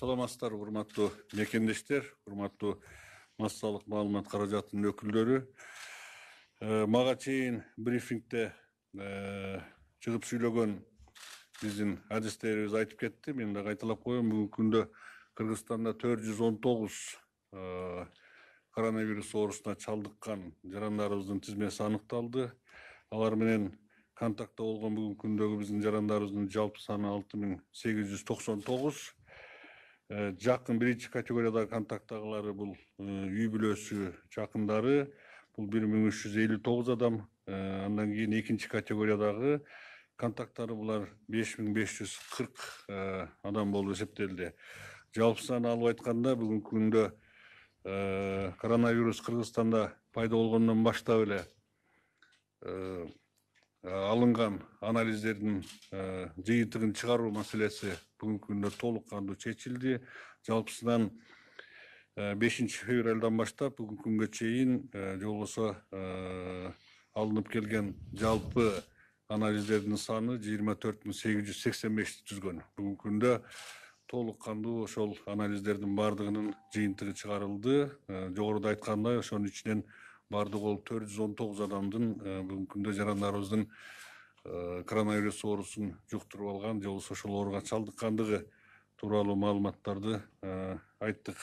саламатсыздар урматтуу мекендештер урматтуу массалык маалымат каражатынын өкүлдөрү э, мага чейин брифингде чыгып э, сүйлөгөн биздин адистерибиз айтып кетти мен де кайталап коеюн бүгүнкү күндө кыргызстанда төрт жүз он тогуз э, коронавирус оорусуна чалдыккан жарандарыбыздын тизмеси аныкталды алар менен контактта болгон бүгүнкү күндөгү биздин жарандарыбыздын жалпы саны алты миң сегиз жүз токсон тогуз жакын биринчи категориядагы контакттагылары бул үй бүлөсү жакындары бұл бир миң үч жүз элүү тогуз адам андан кийин экинчи категориядагы контакттары булар беш миң беш жүз кырк адам болуп эсептелди жалпы саны алып айтканда бүгүнкү күндө коронавирус кыргызстанда пайда болгондон баштап эле Э, алынған анализдердің э, жиынтығын шығару мәселесі бүгінгі күнде толыққанды шешілді жалпысынан 5. Э, февральдан баштап бүгүнкү күнгө чейин же болбосо алынып келген жалпы анализдердин саны жыйырма төрт миң сегиз жүз сексен бешти түзгөн бүгүнкү күндө толук кандуу ошол анализдердин баардыгынын жыйынтыгы чыгарылды жогоруда айткандай ошонун ичинен баардыгы ол төрт жүз он тогуз адамдын бүгүнкү күндө жарандарыбыздын коронавирус оорусун жуктуруп алган же болбосо ошол ооруга чалдыккандыгы тууралуу маалыматтарды айттык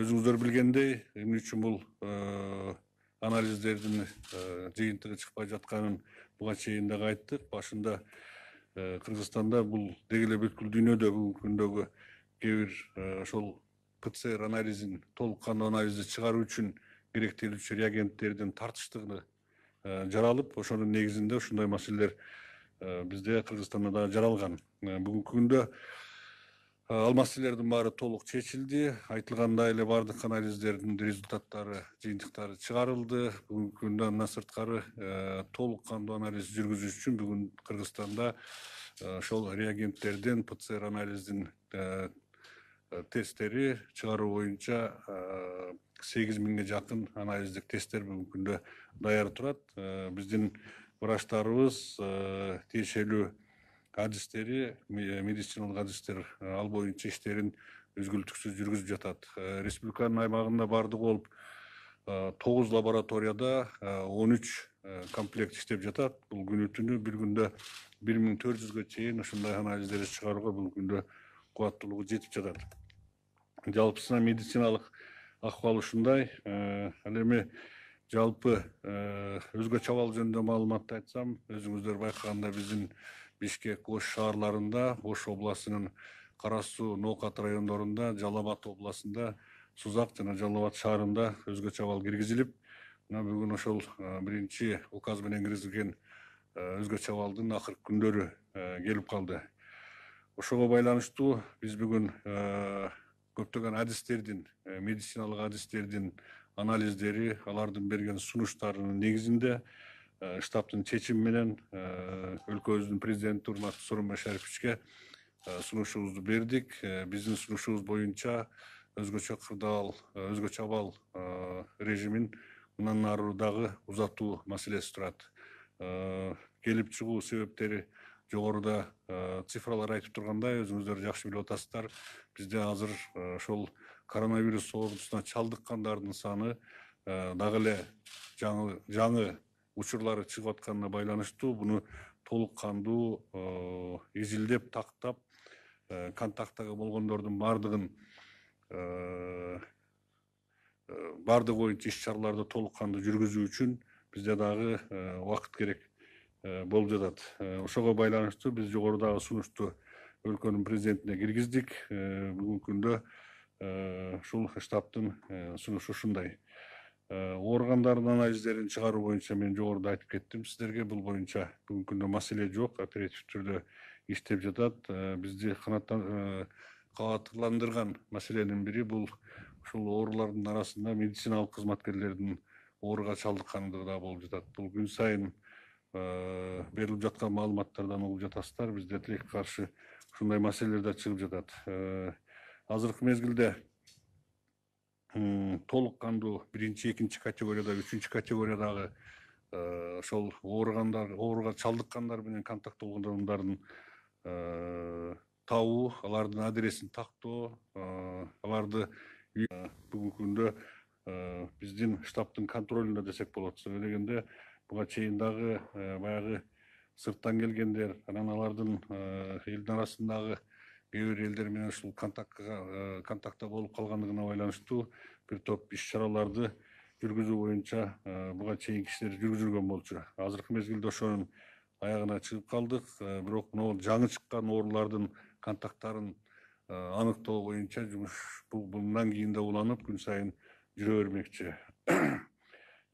өзүңүздөр билгендей эмне үчүн бул анализдердин жыйынтыгы чыкпай жатканын буга чейин дагы айттык башында кыргызстанда бул деги эле бүткүл дүйнөдө бүгүнкү күндөгү кээ бир ошол пцр анализин толук кандуу анализди чыгаруу үчүн керектелүүчү реагенттердин тартыштыгы жаралып ошонун негизинде ушундай маселелер бизде кыргызстанда дагы жаралган бүгүнкү күндө ал маселелердин баары толук чечилди айтылгандай эле баардык анализдердин результаттары жыйынтыктары чыгарылды бүгүнкү күндө андан сырткары толук кандуу анализ жүргүзүш үчүн бүгүн кыргызстанда ошол реагенттердин пцр анализдин тесттери чыгаруу боюнча сегіз мыңға жақын анализдік тесттер бүгінгі күнде даяр тұрады ә, э, біздің врачтарыбыз ә, э, тексерілу әдістері э, медициналық әдістер ал бойынша іштерін үзгілтіксіз жүргізіп жатады ә, республиканың аймағында бардық болып тоғыз лабораторияда он үч комплект иштеп жатат бул күнү түнү бир күндө бир миң төрт жүзгө чейин ушундай анализдерди чыгарууга бүгүнкү күндө кубаттуулугу жетип жатат жалпысынан медициналык ахуал ушундай э, ал эми жалпы э, өзгөчө абал жөнүндө маалыматты айтсам өзүңүздөр байкагандай биздин бишкек ош шаарларында ош областынын кара суу ноокат райондорунда жалал абад областында сузак жана жалал абад шаарында өзгөчө абал киргизилип мына бүгүн ошол э, биринчи указ менен киргизилген өзгөчө абалдын акыркы күндөрү келип калды ошого байланыштуу биз бүгүн көптөгөн адистердин э, медициналык адистердин анализдери алардын берген сунуштарынын негизинде э, штабтын чечими менен э, өлкөбүздүн президенти урматтуу сооронбай шариповичке сунушубузду бердик биздин сунушубуз боюнча өзгөчө кырдаал өзгөчө абал режимин мындан ары дагы узатуу маселеси турат келип чыгуу себептери жогоруда э, цифралар айтып тургандай өзүңүздөр жакшы билип атасыздар бизде азыр э, ошол коронавирус оорусуна чалдыккандардын саны э, дагы эле жаңы жаңы учурлары чыгып атканына байланыштуу буну толук кандуу изилдеп тактап контакттагы болгондордун баардыгын баардыгы боюнча иш чараларды толук кандуу жүргүзүү үчүн бизде дагы убакыт керек Э, болуп жатат э, ошого байланыштуу биз жогорудагы сунушту өлкөнүн президентине киргиздик э, бүгүнкү күндө ушул штабтын сунушу ушундай органдардын анализдерин чыгаруу боюнча мен жогоруда айтып кеттим сиздерге бул боюнча бүгүнкү күндө маселе жок оперативдүү түрдө иштеп жатат бизди кабатырландырган маселенин бири бул ушул оорулардын арасында медициналык кызматкерлердин ооруга чалдыккандыгы да болуп жатат бул күн сайын беріліп жатқан маалыматтардан угуп жатасыздар бізде тілекке каршы ушундай маселелер да чыгып жатат азыркы мезгилде толук кандуу биринчи экинчи категорияда үчүнчү категориядагы ошол э, ооругандар ооруга чалдыккандар менен контакт болгондардын э, табуу алардын адресин тактоо э, аларды бүгүнкү күндө биздин штабтын контролунда десек болот дегенде буга чейин дагы баягы сырттан келгендер аналардын элдин арасындагы кээ бир элдер менен ушул контактта болуп калгандыгына байланыштуу бир топ иш чараларды жүргүзүү боюнча буга чейинки иштер жүргүзүлгөн болчу азыркы мезгилде ошонун аягына чыгып калдык бирок мынау жаңы чыккан оорулардын контакттарын аныктоо боюнча жумуш бул мындан кийин да уланып күн сайын жүрө бермекчи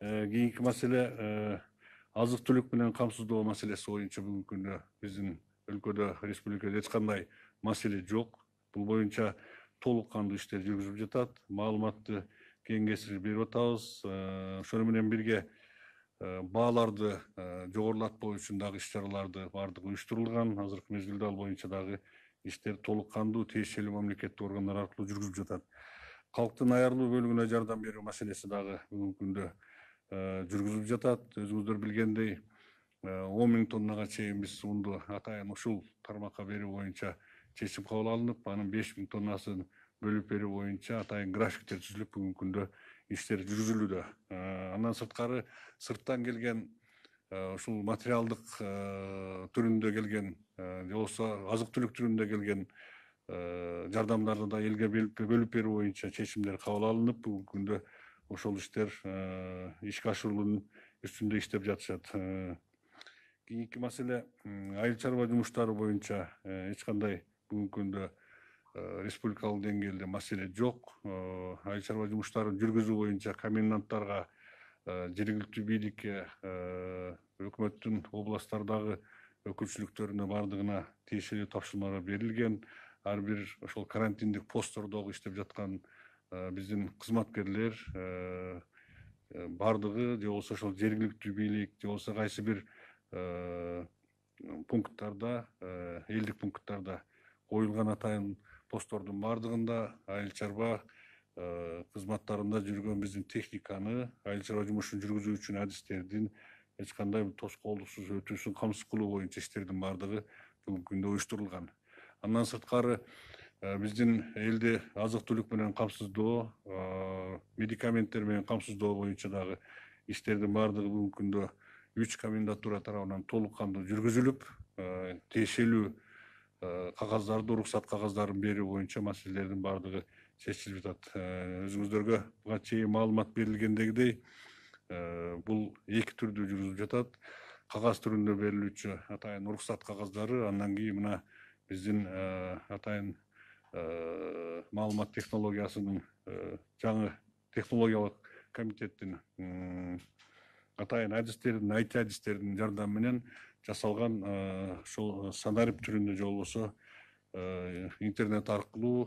кейінгі маселе азық түлік менен камсыздоо маселеси боюнча бүгүнкү күндө биздин өлкөдө республикада эч кандай маселе жок бул боюнча толук кандуу иштер жүргүзүлүп жатат маалыматты кеңештирип берип атабыз ошону менен бирге бааларды жогорулатпоо үчүн дагы иш чараларды баардыгы уюштурулган азыркы мезгилде ал боюнча дагы иштер толук кандуу тиешелүү мамлекеттик органдар аркылуу жүргүзүлүп жатат калктын аярлуу бөлүгүнө жардам берүү маселеси дагы бүгүнкү күндө Э, жүргүзүп жатат өзүңүздөр билгендей э, он миң тоннага чейин биз унду атайын ушул тармакка берүү боюнча чечим кабыл алынып анын беш миң тоннасын бөлүп берүү боюнча атайын графиктер түзүлүп бүгүнкү күндө иштер жүргүзүлүүдө э, андан сырткары сырттан келген ушул материалдык түрүндө келген же болбосо азык түлүк түрүндө келген жардамдарды да элге бөлүп берүү боюнча чечимдер кабыл алынып бүгүнкү күндө ошол иштер э, ишке ашырылуунун үстүндө иштеп жатышат э, кийинки маселе айыл чарба жумуштары боюнча э, эч кандай бүгүнкү күндө республикалык деңгээлде маселе жок айыл чарба жумуштарын жүргүзүү боюнча коменданттарга жергиликтүү бийликке өкмөттүн областтардагы өкүлчүлүктөрүнө баардыгына тиешелүү тапшырмалар берилген ар бир ошол карантиндик посттордогу иштеп жаткан биздин кызматкерлер бардыгы же болбосо ошол жергиликтүү бийлик же болбосо кайсы бир пункттарда элдик пункттарда коюлган атайын посттордун баардыгында айыл чарба кызматтарында жүргөн биздин техниканы айыл чарба жумушун жүргүзүү үчүн адистердин эч кандай тоскоолдуксуз өтүүсүн камсыз кылуу боюнча иштердин баардыгы бүгүнкү күндө уюштурулган андан сырткары Э, биздин элди азык түлүк менен камсыздоо э, медикаменттер менен камсыздоо боюнча дагы иштердин баардыгы бүгүнкү күндө үч комендатура тарабынан толук кандуу жүргүзүлүп э, тиешелүү кагаздарды уруксат кагаздарын берүү боюнча маселелердин баардыгы чечилип жатат өзүңүздөргө буга чейин маалымат берилгендегидей бул эки түрдүү жүргүзүлүп жатат кагаз түрүндө берилүүчү атайын уруксат кагаздары андан кийин мына биздин атайын Э, маалымат технологиясынын э, жаңы технологиялык комитеттин атайын адистердин айти адистердин жардамы менен жасалган ушул э, санарип түрүндө же болбосо интернет аркылуу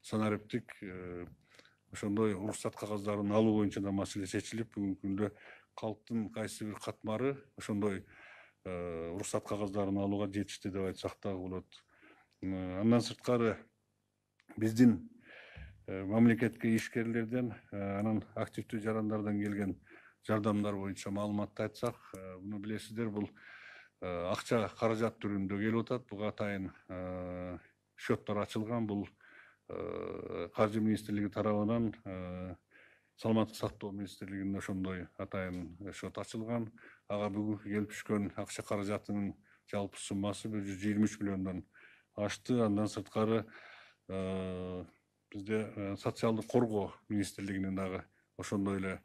санариптик ошондой уруксат кагаздарын алуу боюнча да маселе чечилип бүгүнкү күндө калктын кайсы бир катмары ошондой уруксат кагаздарын алууга жетишти деп айтсак дагы болот андан сырткары биздин э, мамлекетке ишкерлерден э, анан активдүү жарандардан келген жардамдар боюнча маалыматты айтсак э, муну билесиздер бул акча каражат түрүндө келип атат буга атайын счеттор ачылган бул каржы министрлиги тарабынан саламаттык сактоо министрлигинде ошондой атайын счет ачылган ага бүгүнкү келип түшкөн акча каражатынын жалпы суммасы бир жүз жыйырма үч миллиондон ашты андан сырткары э, бизде э, социалдык коргоо министрлигинин дагы ошондой эле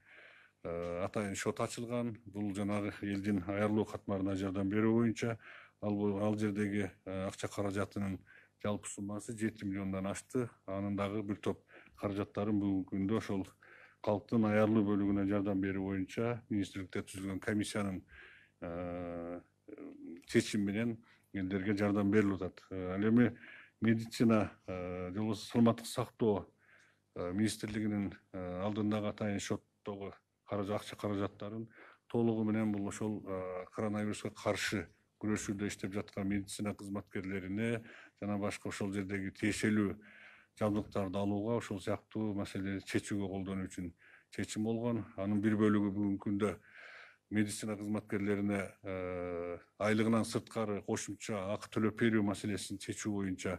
э, атайын счет ачылган бул жанагы элдин аярлуу катмарына жардам берүү боюнча ал жердеги акча каражатынын жалпы суммасы жети миллиондон ашты анын дагы бир топ каражаттарын бүгүнкү күндө ошол калктын аярлуу бөлүгүнө жардам берүү боюнча министрликте түзүлгөн комиссиянын чечими менен елдерге жардам берилип атат ал эми медицина же болбосо саламаттык сактоо министрлигинин алдындагы атайын счеттогу акча каражаттарын толугу менен бул ошол коронавируска каршы күрөшүүдө иштеп жаткан медицина кызматкерлерине жана башка ошол жердеги тиешелүү жабдыктарды алууга ошол сыяктуу маселелерди чечүүгө колдонуу үчүн чечим болгон анын бир бөлүгү бүгүнкү күндө медицина кызматкерлерине айлыгынан сырткары кошумча акы төлөп берүү маселесин чечүү боюнча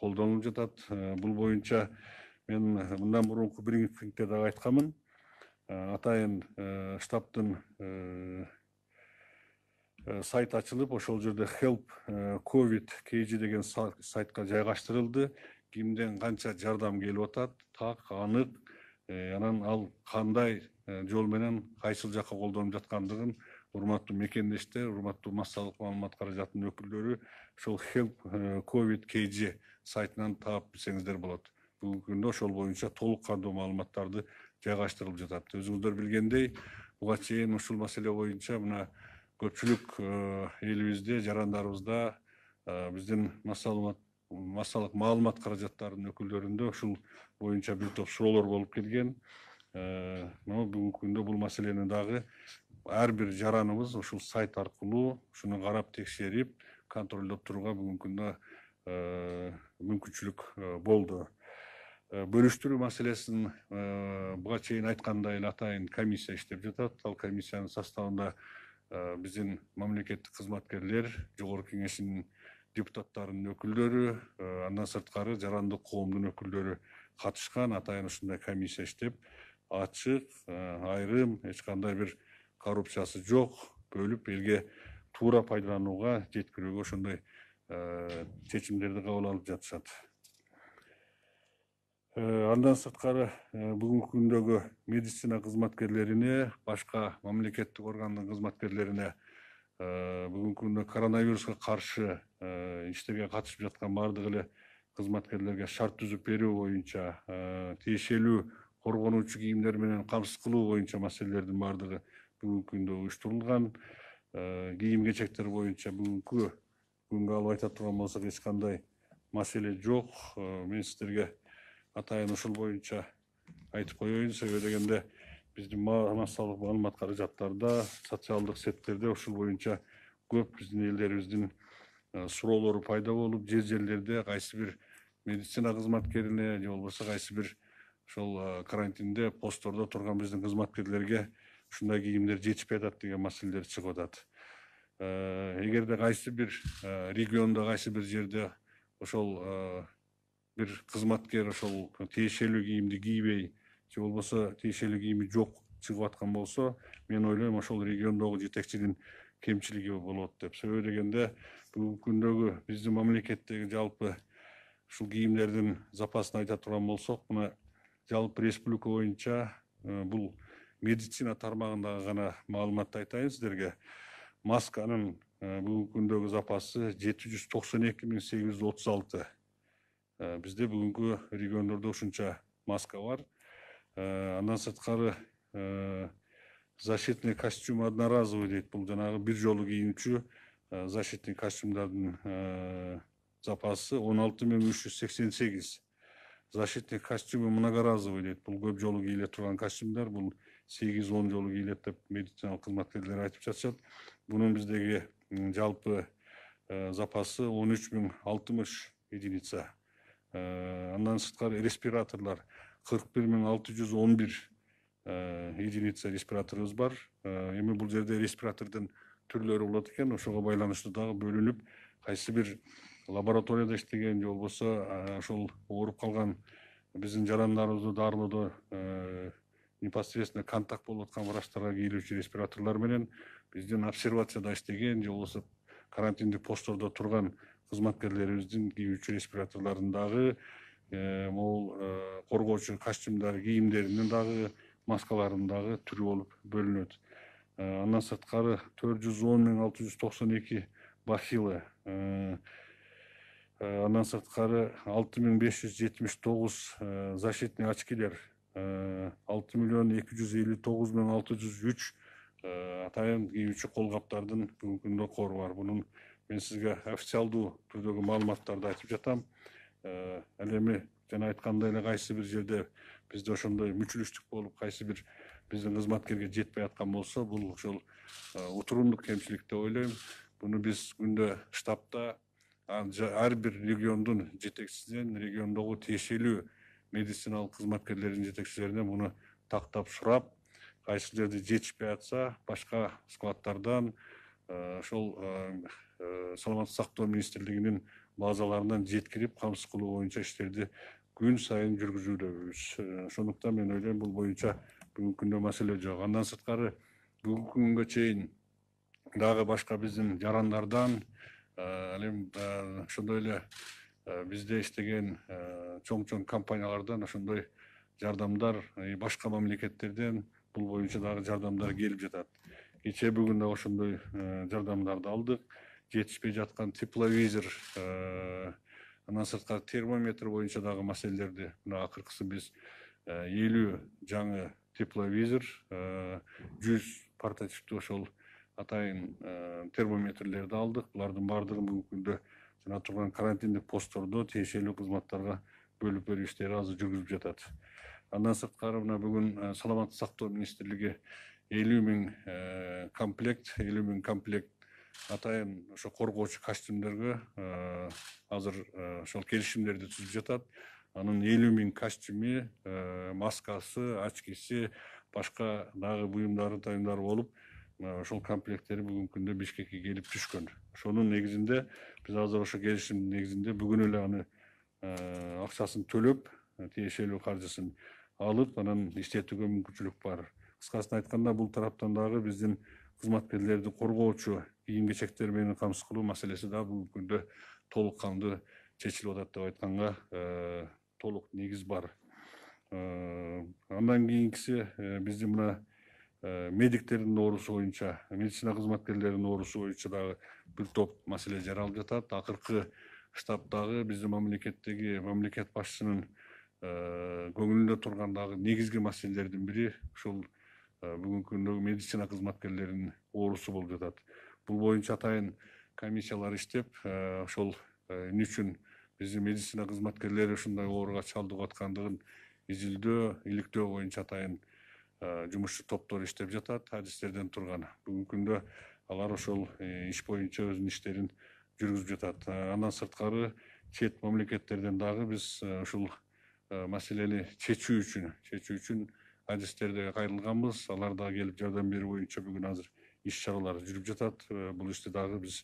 колдонулуп жатат бул боюнча мен мындан мурунку брифингде дагы айтканмын атайын штабтын сайт ачылып ошол жерде help covid kg деген сайтка жайгаштырылды кимден канча жардам келип атат так анык анан ал кандай Э, жол менен кайсыл жаққа колдонуп жаткандыгын урматтуу мекендештер урматтуу массалык маалымат каражатынын өкүлдөрү ошол help э, covid kg сайтынан таап билсеңиздер болот бүгүнкү күндө ошол боюнча толук кандуу маалыматтарды жайгаштырылып жатат өзүңүздөр билгендей буга чейин ушул маселе боюнча мына көпчүлүк э, элибизде жарандарыбызда биздин массалык маалымат каражаттарынын өкүлдөрүндө ушул боюнча бир топ суроолор болуп келген мынау бүгүнкү күндө бул маселени дагы ар бир жараныбыз ушул сайт аркылуу ушуну карап текшерип контролдоп турууга бүгүнкү күндө мүмкүнчүлүк болду бөлүштүрүү маселесин буга чейин айткандай эле атайын комиссия иштеп жатат ал комиссиянын составында биздин мамлекеттик кызматкерлер жогорку кеңештин депутаттарынын өкүлдөрү андан сырткары жарандык коомдун өкүлдөрү катышкан атайын ушундай комиссия иштеп ачык айрым эч кандай бир коррупциясы жок бөлүп элге туура пайдаланууга жеткирүүгө ошондой чечимдерди кабыл алып жатышат андан сырткары бүгүнкү күндөгү медицина кызматкерлерине башка мамлекеттик органдын кызматкерлерине бүгүнкү күндө коронавируска каршы иштерге катышып жаткан баардык эле кызматкерлерге шарт түзүп берүү боюнча тиешелүү коргонуучу кийимдер менен камсыз кылуу боюнча маселелердин баардыгы бүгүнкү күндө уюштурулган э, кийим кечектер боюнча бүгүнкү күнгө алып айта турган болсок эч кандай маселе жок э, мен сиздерге атайын ушул боюнча айтып коеюн себеби дегенде биздин массалык маалымат каражаттарда социалдык сеттерде ушул боюнча көп биздин элдерибиздин э, суроолору пайда болуп жер жерлерде кайсы бир медицина кызматкерине же болбосо кайсы бир ошол э, карантинде посттордо турган биздин кызматкерлерге ушундай кийимдер жетишпей атат деген маселелер чыгып атат э, эгерде кайсы бир э, региондо кайсы бир жерде ошол бир кызматкер ошол тиешелүү кийимди кийбей же болбосо тиешелүү кийими жок чыгып аткан болсо мен ойлойм ошол региондогу жетекчинин кемчилиги болот деп себеби дегенде бүгүнкү күндөгү биздин мамлекеттеги жалпы ушул кийимдердин запасын айта турган болсок мына жалпы республика бойынша э, бұл медицина тармағындағы ғана мағлұматты айтайын сіздерге масканың э, бүгінгі күндегі запасы жеті жүз жүз алты э, бізде бүгінгі региондарда ушунча маска бар андан сырткары защитный костюм одноразовый дейді бұл жаңағы бір жолы киінуші защитный костюмдардың запасы он алты мың жүз сексен защитный костюмы многоразовый дейді бұл көп жолы киіле тұрған костюмдар бұл сегіз он жолы киіледі деп медициналық қызметкерлер айтып жатышат бұның біздегі жалпы ә, запасы он үч мың алтымыш единица ә, э, андан сырткары респираторлор кырк бир миң алты жүз он бир э, единица респираторыбыз бар эми бул жерде респиратордун түрлөрү болот экен ошого байланыштуу дагы бөлүнүп кайсы бир лабораторияда иштеген же болбосо ошол ооруп калган биздин жарандарыбызды дарылоодо непосредственно контакт болуп аткан врачтарга кийилүүчү респираторлор менен биздин обсервацияда иштеген же болбосо карантиндик посттордо турган кызматкерлерибиздин кийүүчү респираторлорун дагы могул коргоочу костюмдар кийимдеринин дагы маскаларын дагы түрү болуп бөлүнөт андан сырткары төрт жүз он миң алты жүз токсон эки бахила Э, андан сырткары алты миң беш жүз жетимиш тогуз э, защитный очкилер э, алты миллион эки жүз элүү тогуз миң алты жүз үч атайын кийүүчү кол каптардын бүгүнкү күндө кору бар бунун мен сизге официалдуу түрдөгү маалыматтарды айтып жатам ал эми жана айткандай эле кайсы бир жерде бизде ошондой мүчүлүштүк болуп кайсы бир биздин кызматкерге жетпей аткан болсо бул ошол утурумдук кемчилик деп ойлойм буну биз күндө штабта ар әрбір региондун жетекчисинен региондогу тиешелүү медициналык кызматкерлердин жетекшілерінен муну тактап сурап қайсы жерде жетишпей атса башка складтардан э, ошол э, э, саламаттык сактоо министрлигинин базаларынан жеткирип камсыз кылуу боюнча иштерди күн сайын жүргүзүүдөбүз ошондуктан мен ойлойм бул боюнча бүгүнкү күндө маселе жок андан сырткары бүгүнкү күнгө чейин дагы башка биздин жарандардан әлем ошондой эле бизде иштеген чоң чоң компаниялардан ошондой жардамдар башка мамлекеттерден бул боюнча дагы жардамдар келип жатат кечээ бүгүн дагы ошондой жардамдарды алдык жетишпей жаткан тепловизор андан сырткары термометр боюнча дагы маселелерди мына акыркысы биз элүү жаңы тепловизор жүз портативдүү ошол атайын э, термометрлерді алдық бұлардың баардыгын бүгүнкү күндө турган карантиндик посттордо тиешелүү кызматтарга бөлүп берүү иштери азыр жүргүзүлүп жатат андан сырткары мына бүгүн э, саламаттык сактоо министрлиги элүү миң комплект элүү комплект атайын ошо коргоочу костюмдерге э, азыр ошол келишимдерди түзүп жатат анын элүү миң костюми маскасы очкиси башка дагы буюмдары тыюмдары болуп ошол комплекттери бүгүнкү күндө бишкекке келип түшкөн ошонун негизинде биз азыр ошо келишимдин негизинде бүгүн эле аны акчасын төлөп тиешелүү каржысын алып анан иштетүүгө мүмкүнчүлүк бар кыскасын айтканда бул тараптан дагы биздин кызматкерлерди коргоочу кийим кечектер менен камсыз кылуу маселеси дагы бүгүнкү күндө толук камдуу чечилип атат деп айтканга толук негиз бар андан кийинкиси биздин мына Э, медиктердин оорусу боюнча медицина кызматкерлеринин оорусу боюнча дагы бир топ маселе жаралып жатат акыркы штабтагы биздин мамлекеттеги мамлекет башчынын э, көңүлүндө турган дагы негизги маселелердин бири ушул э, бүгүнкү күндөгү медицина кызматкерлеринин оорусу болуп жатат бул боюнча атайын комиссиялар иштеп ошол эмне үчүн биздин медицина кызматкерлери ушундай ооруга чалдыгып аткандыгын изилдөө иликтөө боюнча атайын жумушчу топтор иштеп жатат адистерден турган бүгүнкү күндө алар ошол иш боюнча өзүнүн иштерин жүргүзүп жатат андан сырткары чет мамлекеттерден дагы биз ушул маселени чечүү үчүн чечүү үчүн адистерде кайрылганбыз алар дагы келип жардам берүү боюнча бүгүн азыр иш чаралар жүрүп жатат бул ишти дагы биз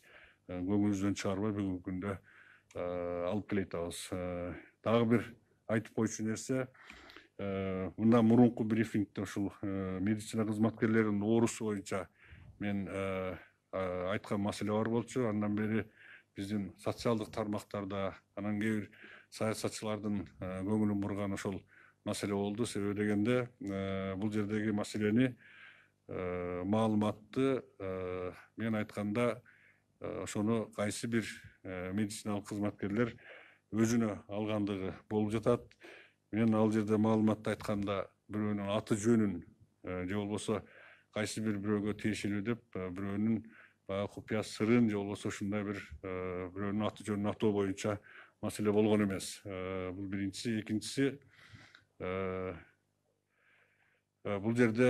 көңүлүбүздөн чыгарбай бүгүнкү күндө алып келе атабыз дагы бир айтып койчу нерсе мына мурунку брифингте ушул медицина кызматкерлеринин оорусу боюнча мен айткан маселе бар болчу андан бери биздин социалдык тармактарда анан кээ бир саясатчылардын көңүлүн бурган ошол маселе болду себеби дегенде бул жердеги маселени маалыматты мен айтканда ошону кайсы бир медициналык кызматкерлер өзүнө алгандыгы болуп жатат мен ал жерде маалыматты айтқанда біреуінің аты жөнін э, же болбосо кайсы бир біреуге тиешелүү деп э, біреуінің баягы купуя сырын же болбосо ушундай бир э, біреуінің аты жөнүн атоо боюнча маселе болгон эмес бул биринчиси экинчиси бул жерде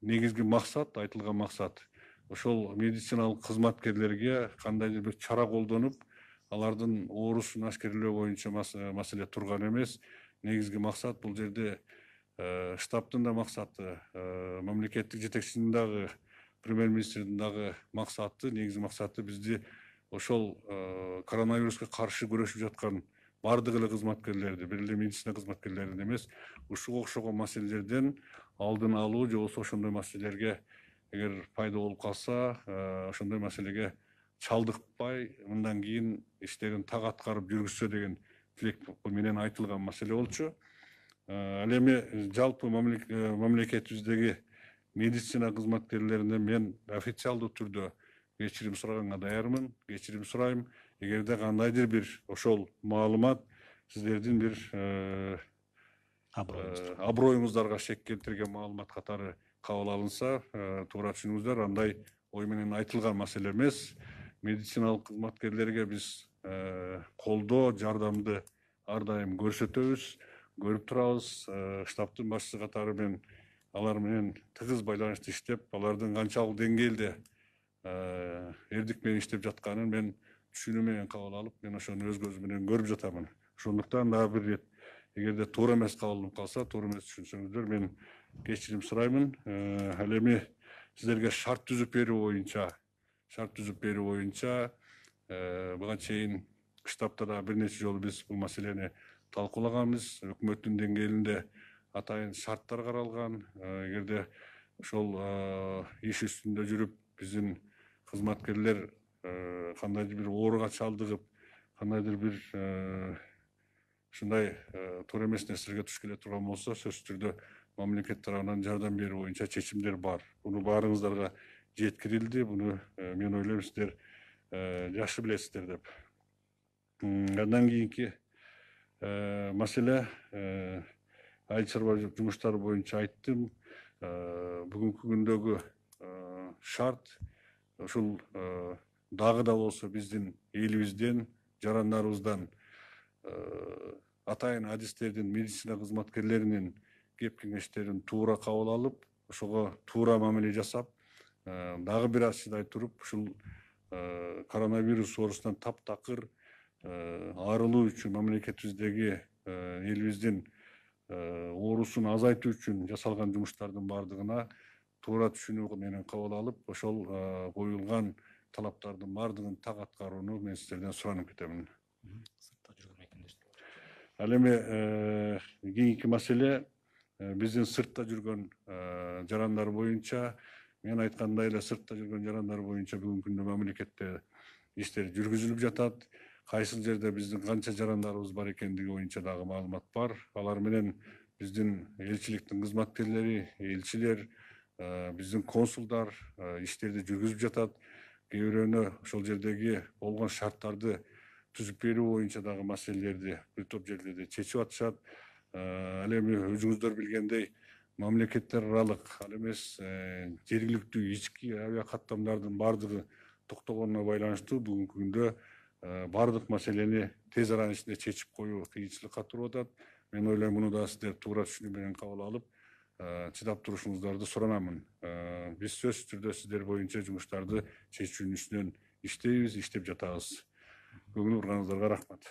негизги максат айтылган максат ошол медициналык кызматкерлерге кандайдыр бир чара колдонуп алардын оорусун аскерлөө боюнча э, маселе турган эмес негизги максат бул жерде э, штабтын да максаты э, мамлекеттик жетекчинин дагы премьер министрдин дагы максаты негизги максаты бизди ошол коронавируска каршы күрөшүп жаткан баардык эле кызматкерлерди бир эле медицина кызматкерлерин эмес ушуга окшогон маселелерден алдын алуу же болбосо ошондой маселелерге эгер пайда болуп калса ошондой маселеге шалдықпай мындан кейін іштерін тақ атқарып жүргізсе деген тілек менен айтылған мәселе болчу э, ал эми жалпы э, мамлекетибиздеги медицина кызматкерлеринен мен официалдуу түрдө кечирим сураганга даярмын кечирим сурайм эгерде кандайдыр бир ошол маалымат сиздердин бир э, аброюңуздарга шек келтирген маалымат катары кабыл алынса туура түшүнүңүздөр андай ой менен айтылган маселе эмес медициналық қызметкерлерге біз ә, жардамды жардамды әрдайым көрсөтөбүз көрүп турабыз штабтын башчысы катары мен алар менен тыгыз байланышта иштеп алардын канчалык деңгээлде эрдик менен иштеп жатканын мен түшүнүү менен кабыл алып мен ошону өз көзүм менен көрүп жатамын ошондуктан дагы бир ирет эгерде туура эмес кабылынып калса туура эмес түшүнсөңүздөр мен кечирим сураймын ал эми сиздерге шарт түзүп берүү боюнча шарт түзүп берүү боюнча буга э, чейин шейін штабта бир бірнеше жолы біз бұл мәселені талқылағанбыз үкіметтің деңгейінде атайын шарттар каралган э, эгерде ошол э, иш үстүндө жүрүп биздин кызматкерлер кандайдыр бир ооруга чалдыгып кандайдыр бир ушундай туура эмес нерселерге туш келе турган болсо сөзсүз түрдө мамлекет тарабынан жардам берүү боюнча чечимдер бар буну баарыңыздарга жеткірілді бұны мен ойлаймын сіздер жақсы білесіздер деп одан кейінгі мәселе ә, айт жұмыстар бойынша айттым ә, бүгінгі күндегі шарт ушул дағы да болса біздің елімізден жарандарымыздан атайын адистердин медицина кызматкерлеринин кеп кеңештерин туура кабыл алып ошого туура мамиле жасап дагы бир аз чыдай туруп ушул коронавирус оорусунан таптакыр арылуу үчүн мамлекетибиздеги элибиздин оорусун азайтуу үчүн жасалган жумуштардын баардыгына туура түшүнүү менен кабыл алып ошол коюлган талаптардын баардыгын так аткарууну мен сиздерден суранып кетемин ал эми кийинки маселе биздин сыртта жүргөн жарандар боюнча мен айткандай эле сыртта жүргөн жарандар боюнча бүгүнкү күндө мамлекетте иштер жүргүзүлүп жатат кайсыл жерде биздин канча жарандарыбыз бар экендиги боюнча дагы маалымат бар алар менен биздин элчиликтин кызматкерлери элчилер биздин консулдар иштерди жүргүзүп жатат кээ бирөөнө ошол жердеги болгон шарттарды түзүп берүү боюнча дагы маселелерди бир топ жерлерде чечип атышат ал эми өзүңүздөр билгендей мамлекеттер аралык ал эмес э, жергиликтүү ички каттамдардын баардыгы токтогонуна байланыштуу бүгүнкү күндө э, баардык маселени тез аранын ичинде чечип коюу кыйынчылыкка туруп атат мен ойлойм муну да сиздер туура түшүнүү менен кабыл алып чыдап э, турушуңуздарды суранамын биз сөзсүз түрдө сиздер боюнча жумуштарды чечүүнүн үстүнөн иштейбиз иштеп жатабыз көңүл бурганыңыздарга рахмат